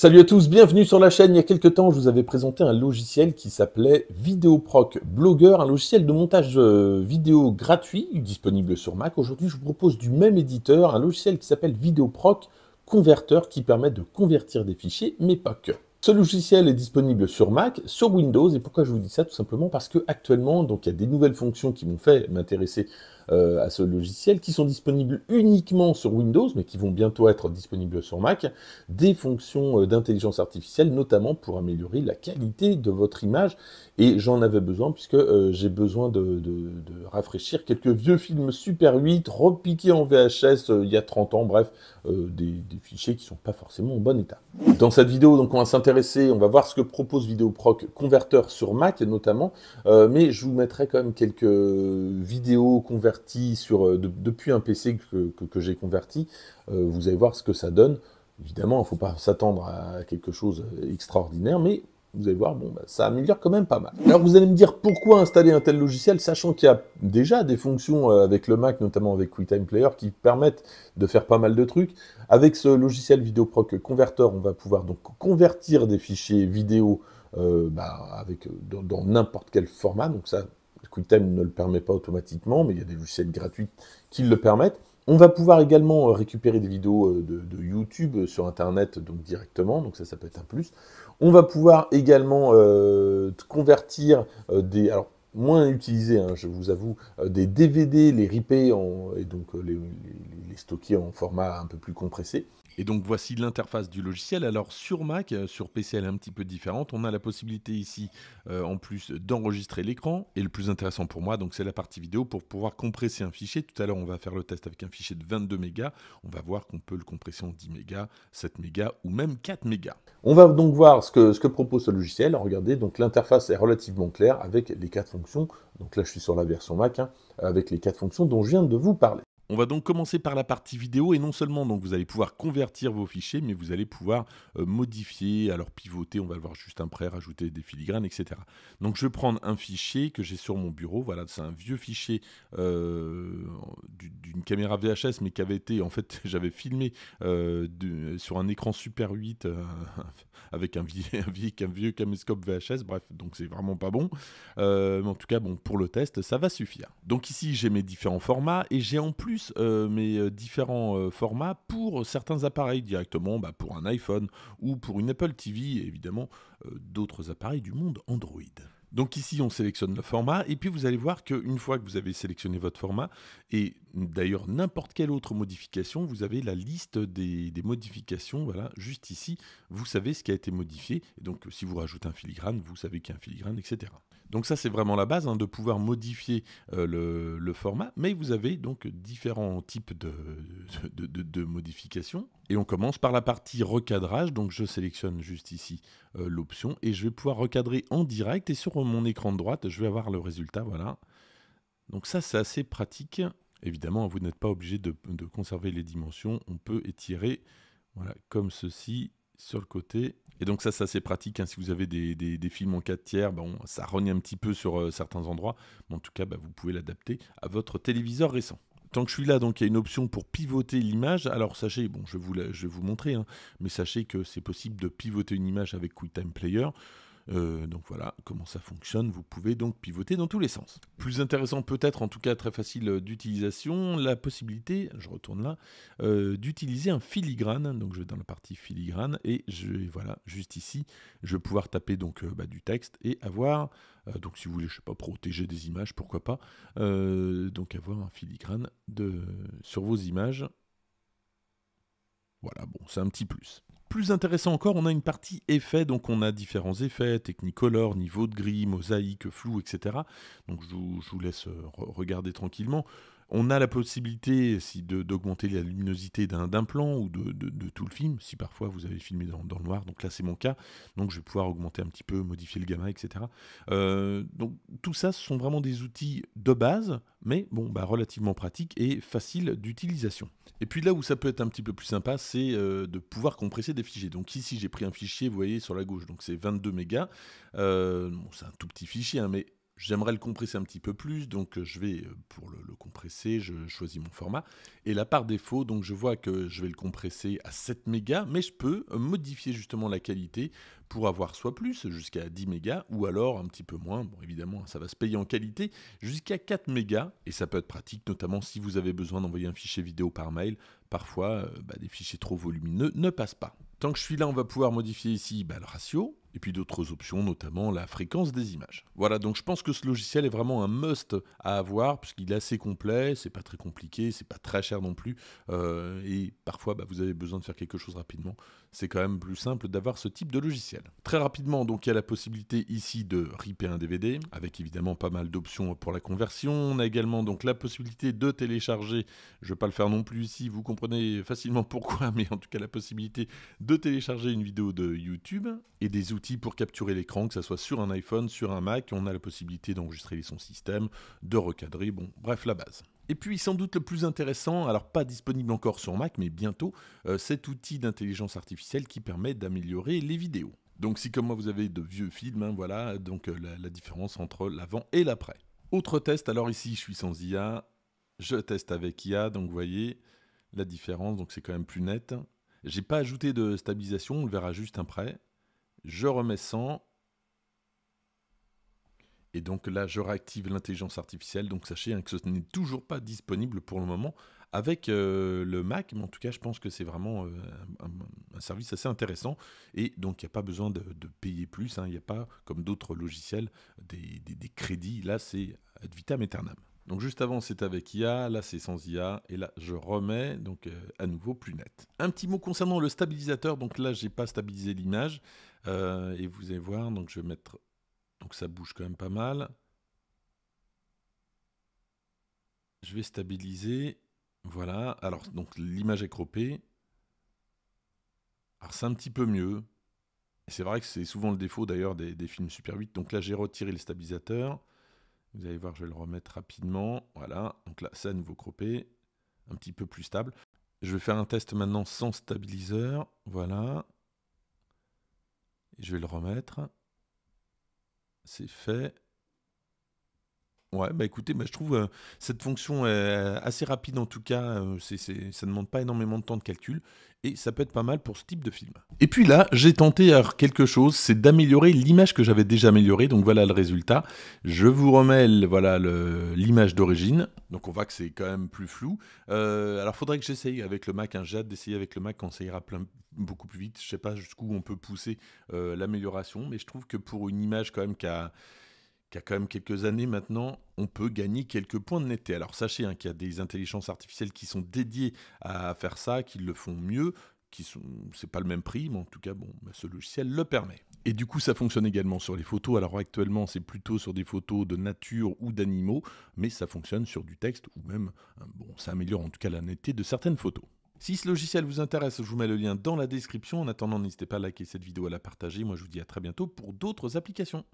Salut à tous, bienvenue sur la chaîne. Il y a quelques temps, je vous avais présenté un logiciel qui s'appelait VideoProc Blogger, un logiciel de montage euh, vidéo gratuit disponible sur Mac. Aujourd'hui, je vous propose du même éditeur un logiciel qui s'appelle VideoProc Converter qui permet de convertir des fichiers, mais pas que. Ce logiciel est disponible sur Mac, sur Windows, et pourquoi je vous dis ça Tout simplement parce que actuellement, donc il y a des nouvelles fonctions qui m'ont fait m'intéresser euh, à ce logiciel, qui sont disponibles uniquement sur Windows, mais qui vont bientôt être disponibles sur Mac, des fonctions euh, d'intelligence artificielle, notamment pour améliorer la qualité de votre image. Et j'en avais besoin, puisque euh, j'ai besoin de, de, rafraîchir quelques vieux films Super 8, repiqués en VHS il y a 30 ans, bref, des, des, fichiers qui sont pas forcément en bon état. Dans cette vidéo, donc, on va s'intéresser, on va voir ce que propose Vidéoproc Converteur sur Mac, notamment, mais je vous mettrai quand même quelques vidéos converteurs sur, euh, depuis un PC que, j'ai converti, euh, vous allez voir ce que ça donne. Évidemment, il faut pas s'attendre à quelque chose extraordinaire, mais vous allez voir, bon, bah, ça améliore quand même pas mal. Alors vous allez me dire pourquoi installer un tel logiciel, sachant qu'il y a déjà des fonctions euh, avec le Mac, notamment avec QuickTime Player, qui permettent de faire pas mal de trucs. Avec ce logiciel VideoProc Converter, on va pouvoir donc convertir des fichiers vidéo bah, avec, dans n'importe quel format. Donc ça, QuickTime ne le permet pas automatiquement, mais il y a des logiciels gratuits qui le permettent. On va pouvoir également euh, récupérer des vidéos euh, de, YouTube euh, sur Internet, donc directement, donc ça, ça peut être un plus. On va pouvoir également convertir des... Alors, moins utilisés, hein, je vous avoue, des DVD, les ripper et donc les, stocker en format un peu plus compressé. Et donc voici l'interface du logiciel. Alors sur Mac, euh, sur PC elle est un petit peu différente. On a la possibilité ici euh, en plus d'enregistrer l'écran. Et le plus intéressant pour moi, donc c'est la partie vidéo pour pouvoir compresser un fichier. Tout à l'heure on va faire le test avec un fichier de 22 mégas. On va voir qu'on peut le compresser en 10 mégas, 7 mégas ou même 4 mégas. On va donc voir ce que, propose ce logiciel. Regardez, donc l'interface est relativement claire avec les quatre fonctions. Donc là je suis sur la version Mac, hein, avec les quatre fonctions dont je viens de vous parler. On va donc commencer par la partie vidéo et non seulement donc vous allez pouvoir convertir vos fichiers, mais vous allez pouvoir euh, modifier, alors pivoter, on va le voir juste après, rajouter des filigranes, etc. Donc je vais prendre un fichier que j'ai sur mon bureau, voilà, c'est un vieux fichier euh, d'une caméra VHS, mais qui avait été, en fait, j'avais filmé euh, sur un écran Super 8 avec un vieux, un vieux caméscope VHS, bref, donc c'est vraiment pas bon. mais en tout cas, bon, pour le test, ça va suffire. Donc ici, j'ai mes différents formats et j'ai en plus euh, mais euh, différents euh, formats pour certains appareils directement, bah, pour un iPhone ou pour une Apple TV et évidemment d'autres appareils du monde Android. Donc ici, on sélectionne le format et puis vous allez voir qu'une fois que vous avez sélectionné votre format, et d'ailleurs n'importe quelle autre modification, vous avez la liste des, modifications, voilà, juste ici, vous savez ce qui a été modifié, et donc si vous rajoutez un filigrane, vous savez qu'il y a un filigrane, etc. Donc ça c'est vraiment la base, hein, de pouvoir modifier euh, le, format, mais vous avez donc différents types de, modifications, et on commence par la partie recadrage, donc je sélectionne juste ici euh, l'option, et je vais pouvoir recadrer en direct, et sur mon écran de droite, je vais avoir le résultat, voilà. Donc ça c'est assez pratique. Évidemment, vous n'êtes pas obligé de, conserver les dimensions, on peut étirer voilà, comme ceci sur le côté. Et donc ça, c'est pratique, hein. si vous avez des, films en 4 tiers, ben, ça rogne un petit peu sur euh, certains endroits, mais en tout cas, ben, vous pouvez l'adapter à votre téléviseur récent tant que je suis là, donc il y a une option pour pivoter l'image. Alors sachez, bon, je vais vous, je vous montrer, hein, mais sachez que c'est possible de pivoter une image avec QuickTime Player. Euh, donc voilà comment ça fonctionne. Vous pouvez donc pivoter dans tous les sens. Plus intéressant peut-être, en tout cas très facile euh, d'utilisation, la possibilité, je retourne là, euh, d'utiliser un filigrane. Donc je vais dans la partie filigrane et je voilà juste ici, je vais pouvoir taper donc bah, du texte et avoir donc si vous voulez, je sais pas, protéger des images, pourquoi pas. donc avoir un filigrane de, sur vos images. Voilà, bon, c'est un petit plus plus intéressant encore, on a une partie effets, donc on a différents effets, color niveau de gris, mosaïque, flou, etc. Donc je vous laisse euh, regarder tranquillement. On a la possibilité si, d'augmenter la luminosité d'un plan ou de, de, tout le film, si parfois vous avez filmé dans, dans le noir, donc là c'est mon cas, donc je vais pouvoir augmenter un petit peu, modifier le gamma, etc. Euh, donc tout ça, ce sont vraiment des outils de base, mais bon, bah, relativement pratiques et faciles d'utilisation. Et puis là où ça peut être un petit peu plus sympa, c'est euh, de pouvoir compresser des fichiers. Donc ici j'ai pris un fichier, vous voyez sur la gauche, donc c'est 22 mégas, euh, c'est un tout petit fichier, hein, mais J'aimerais le compresser un petit peu plus, donc euh, je vais, euh, pour le, compresser, je choisis mon format. Et là, par défaut, donc je vois que je vais le compresser à 7 mégas, mais je peux euh, modifier justement la qualité pour avoir soit plus, jusqu'à 10 mégas, ou alors un petit peu moins, bon évidemment, ça va se payer en qualité, jusqu'à 4 mégas, et ça peut être pratique, notamment si vous avez besoin d'envoyer un fichier vidéo par mail, parfois, bah, des fichiers trop volumineux ne passent pas. Tant que je suis là, on va pouvoir modifier ici bah, le ratio, et puis d'autres options, notamment la fréquence des images. Voilà, donc je pense que ce logiciel est vraiment un must à avoir, puisqu'il est assez complet, c'est pas très compliqué, c'est pas très cher non plus, euh, et parfois bah, vous avez besoin de faire quelque chose rapidement, c'est quand même plus simple d'avoir ce type de logiciel. Très rapidement, donc il y a la possibilité ici de ripper un DVD, avec évidemment pas mal d'options pour la conversion, on a également donc la possibilité de télécharger, je ne vais pas le faire non plus ici, vous comprenez facilement pourquoi, mais en tout cas la possibilité de télécharger une vidéo de YouTube, et des outils pour capturer l'écran, que ce soit sur un iPhone, sur un Mac. On a la possibilité d'enregistrer son système, de recadrer, bon, bref, la base. Et puis sans doute le plus intéressant, alors pas disponible encore sur Mac, mais bientôt, euh, cet outil d'intelligence artificielle qui permet d'améliorer les vidéos. Donc si comme moi vous avez de vieux films, hein, voilà, donc euh, la, différence entre l'avant et l'après. Autre test, alors ici je suis sans IA, je teste avec IA, donc vous voyez la différence, donc c'est quand même plus net. J'ai pas ajouté de stabilisation, on le verra juste après. Je remets 100. Et donc là, je réactive l'intelligence artificielle. Donc sachez hein, que ce n'est toujours pas disponible pour le moment avec euh, le Mac, mais en tout cas, je pense que c'est vraiment euh, un, service assez intéressant. Et donc, il n'y a pas besoin de, payer plus. Hein. Il n'y a pas, comme d'autres logiciels, des, crédits. Là, c'est ad vitam aeternam. Donc juste avant, c'est avec IA, là c'est sans IA, et là je remets, donc euh, à nouveau plus net. Un petit mot concernant le stabilisateur, donc là j'ai pas stabilisé l'image, euh, et vous allez voir, donc je vais mettre, donc ça bouge quand même pas mal. Je vais stabiliser, voilà, alors donc l'image est croppée. Alors c'est un petit peu mieux, c'est vrai que c'est souvent le défaut d'ailleurs des, des films Super 8, donc là j'ai retiré le stabilisateur. Vous allez voir, je vais le remettre rapidement. Voilà, donc là, c'est à nouveau croppé, un petit peu plus stable. Je vais faire un test maintenant sans stabiliseur. Voilà. je vais le remettre. C'est fait. Ouais, bah écoutez, bah, je trouve euh, cette fonction euh, assez rapide en tout cas, euh, c'est, ça ne demande pas énormément de temps de calcul, et ça peut être pas mal pour ce type de film. Et puis là, j'ai tenté quelque chose, c'est d'améliorer l'image que j'avais déjà améliorée, donc voilà le résultat. Je vous remets voilà, l'image d'origine, donc on voit que c'est quand même plus flou. alors faudrait que j'essaye avec le Mac, hein. j'ai hâte d'essayer avec le Mac quand ça ira beaucoup plus vite, je sais pas jusqu'où on peut pousser l'amélioration, mais je trouve que pour une image quand même qui a y a quand même quelques années maintenant, on peut gagner quelques points de netteté. Alors sachez hein, qu'il y a des intelligences artificielles qui sont dédiées à faire ça, qui le font mieux, qui sont, c'est pas le même prix, mais en tout cas, bon, bah, ce logiciel le permet. Et du coup, ça fonctionne également sur les photos. Alors actuellement, c'est plutôt sur des photos de nature ou d'animaux, mais ça fonctionne sur du texte ou même, hein, bon, ça améliore en tout cas la netteté de certaines photos. Si ce logiciel vous intéresse, je vous mets le lien dans la description. En attendant, n'hésitez pas à liker cette vidéo, à la partager. Moi, je vous dis à très bientôt pour d'autres applications.